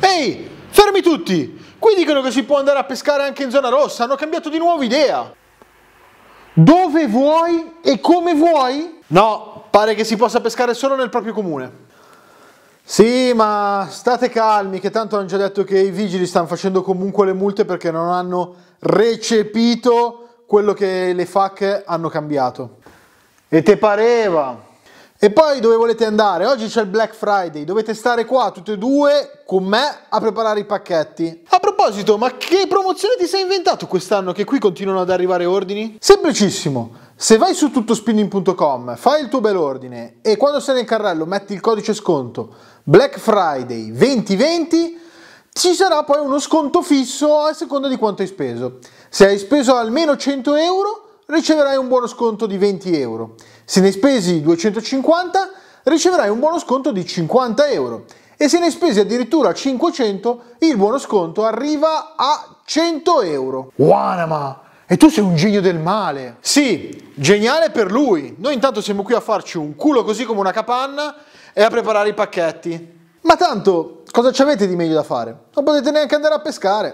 Ehi, fermi tutti! Qui dicono che si può andare a pescare anche in zona rossa, hanno cambiato di nuovo idea! Dove vuoi e come vuoi? No, pare che si possa pescare solo nel proprio comune. Sì, ma state calmi, che tanto hanno già detto che i vigili stanno facendo comunque le multe perché non hanno recepito quello che le FAC hanno cambiato. E te pareva? E poi dove volete andare? Oggi c'è il Black Friday, dovete stare qua tutte e due con me a preparare i pacchetti. A proposito, ma che promozione ti sei inventato quest'anno che qui continuano ad arrivare ordini? Semplicissimo! Se vai su tuttospinning.com, fai il tuo bel ordine e quando sei nel carrello metti il codice sconto Black Friday 2020, ci sarà poi uno sconto fisso a seconda di quanto hai speso. Se hai speso almeno 100 euro, riceverai un buono sconto di 20 euro. Se ne spesi 250 riceverai un buono sconto di 50 euro e se ne spesi addirittura 500 il buono sconto arriva a 100 euro. Wanama! E tu sei un genio del male! Sì, geniale per lui! Noi intanto siamo qui a farci un culo così come una capanna e a preparare i pacchetti. Ma tanto, cosa ci avete di meglio da fare? Non potete neanche andare a pescare.